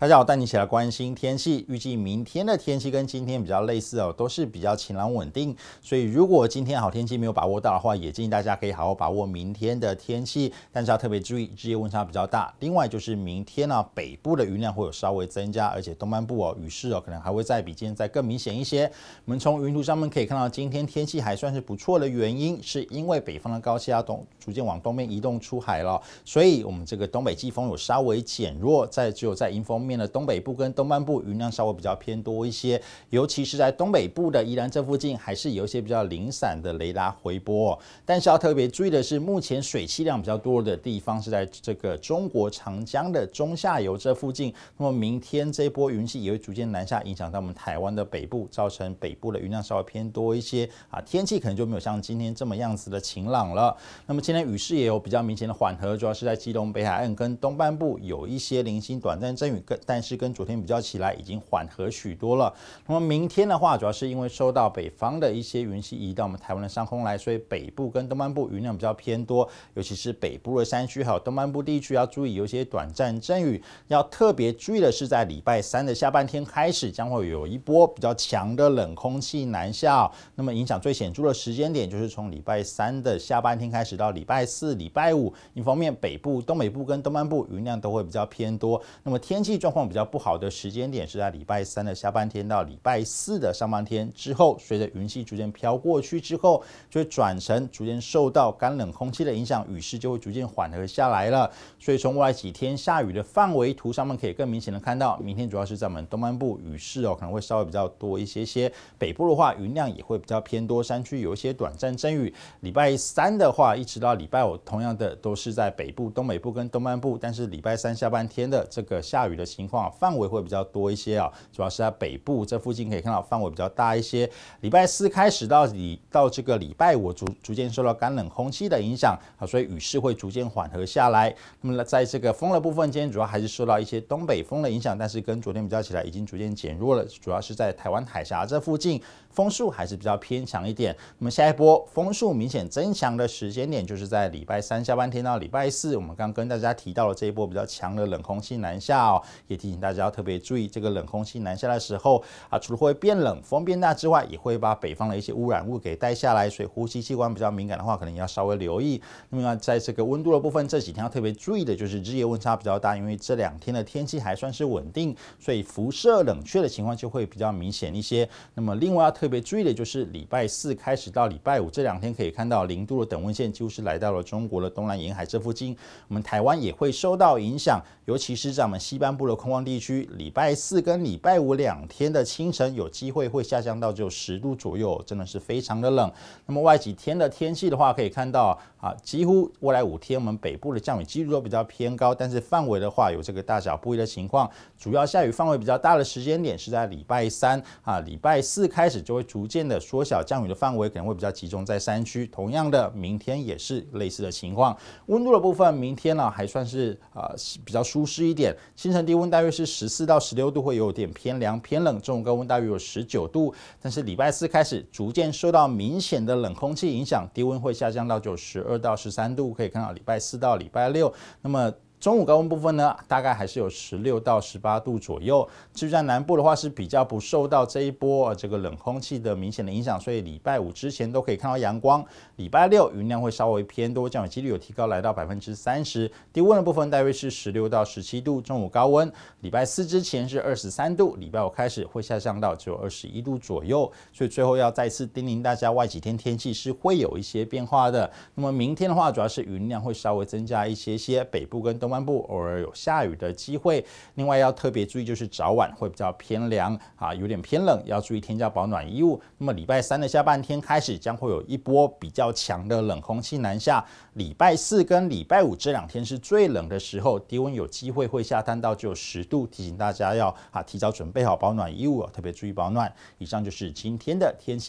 大家好，带你一起来关心天气。预计明天的天气跟今天比较类似哦，都是比较晴朗稳定。所以如果今天好天气没有把握到的话，也建议大家可以好好把握明天的天气。但是要特别注意，日夜温差比较大。另外就是明天呢，北部的云量会有稍微增加，而且东半部哦，雨势哦可能还会再比今天再更明显一些。我们从云图上面可以看到，今天天气还算是不错的原因，是因为北方的高气压东逐渐往东面移动出海了，所以我们这个东北季风有稍微减弱，在只有在阴风。面的东北部跟东半部云量稍微比较偏多一些，尤其是在东北部的宜兰这附近，还是有一些比较零散的雷达回波。但是要特别注意的是，目前水汽量比较多的地方是在这个中国长江的中下游这附近。那么明天这波云系也会逐渐南下，影响到我们台湾的北部，造成北部的云量稍微偏多一些啊，天气可能就没有像今天这么样子的晴朗了。那么今天雨势也有比较明显的缓和，主要是在基隆北海岸跟东半部有一些零星短暂阵雨跟。但是跟昨天比较起来，已经缓和许多了。那么明天的话，主要是因为受到北方的一些云系移到我们台湾的上空来，所以北部跟东半部云量比较偏多，尤其是北部的山区还有东半部地区要注意有些短暂阵雨。要特别注意的是，在礼拜三的下半天开始，将会有一波比较强的冷空气南下。那么影响最显著的时间点，就是从礼拜三的下半天开始到礼拜四、礼拜五。一方面，北部、东北部跟东半部云量都会比较偏多。那么天气状状况比较不好的时间点是在礼拜三的下半天到礼拜四的上半天之后，随着云系逐渐飘过去之后，就会转成逐渐受到干冷空气的影响，雨势就会逐渐缓和下来了。所以从未来几天下雨的范围图上面，可以更明显的看到，明天主要是在我们东半部雨势哦，可能会稍微比较多一些些。北部的话，云量也会比较偏多，山区有一些短暂阵雨。礼拜三的话，一直到礼拜五，同样的都是在北部、东北部跟东半部，但是礼拜三下半天的这个下雨的。情况范围会比较多一些啊，主要是在北部这附近可以看到范围比较大一些。礼拜四开始到礼到这个礼拜五逐逐渐受到干冷空气的影响啊，所以雨势会逐渐缓和下来。那么在这个风的部分，今天主要还是受到一些东北风的影响，但是跟昨天比较起来已经逐渐减弱了。主要是在台湾海峡这附近风速还是比较偏强一点。那么下一波风速明显增强的时间点就是在礼拜三下半天到礼拜四，我们刚跟大家提到了这一波比较强的冷空气南下。哦，也提醒大家要特别注意，这个冷空气南下的时候啊，除了会变冷、风变大之外，也会把北方的一些污染物给带下来。所以呼吸器官比较敏感的话，可能要稍微留意。那么，在这个温度的部分，这几天要特别注意的就是日夜温差比较大，因为这两天的天气还算是稳定，所以辐射冷却的情况就会比较明显一些。那么，另外要特别注意的就是礼拜四开始到礼拜五这两天，可以看到零度的等温线几乎是来到了中国的东南沿海这附近，我们台湾也会受到影响，尤其是在我们西半部的。空旷地区，礼拜四跟礼拜五两天的清晨有机会会下降到只有十度左右，真的是非常的冷。那么外几天的天气的话，可以看到。啊，几乎未来五天我们北部的降雨几率都比较偏高，但是范围的话有这个大小不一的情况。主要下雨范围比较大的时间点是在礼拜三啊，礼拜四开始就会逐渐的缩小降雨的范围，可能会比较集中在山区。同样的，明天也是类似的情况。温度的部分，明天呢还算是呃比较舒适一点，清晨低温大约是十四到十六度，会有点偏凉偏冷。中午高温大约有十九度，但是礼拜四开始逐渐受到明显的冷空气影响，低温会下降到九十。二到十三度，可以看到礼拜四到礼拜六，那么。中午高温部分呢，大概还是有十六到十八度左右。至于在南部的话，是比较不受到这一波这个冷空气的明显的影响，所以礼拜五之前都可以看到阳光。礼拜六云量会稍微偏多，降雨几率有提高，来到百分之三十。低温的部分大约是十六到十七度，中午高温。礼拜四之前是二十三度，礼拜五开始会下降到只有二十一度左右。所以最后要再次叮咛大家，外几天天气是会有一些变化的。那么明天的话，主要是云量会稍微增加一些些，北部跟东。南部偶尔有下雨的机会，另外要特别注意就是早晚会比较偏凉啊，有点偏冷，要注意添加保暖衣物。那么礼拜三的下半天开始，将会有一波比较强的冷空气南下，礼拜四跟礼拜五这两天是最冷的时候，低温有机会会下探到只有十度，提醒大家要啊提早准备好保暖衣物，特别注意保暖。以上就是今天的天气。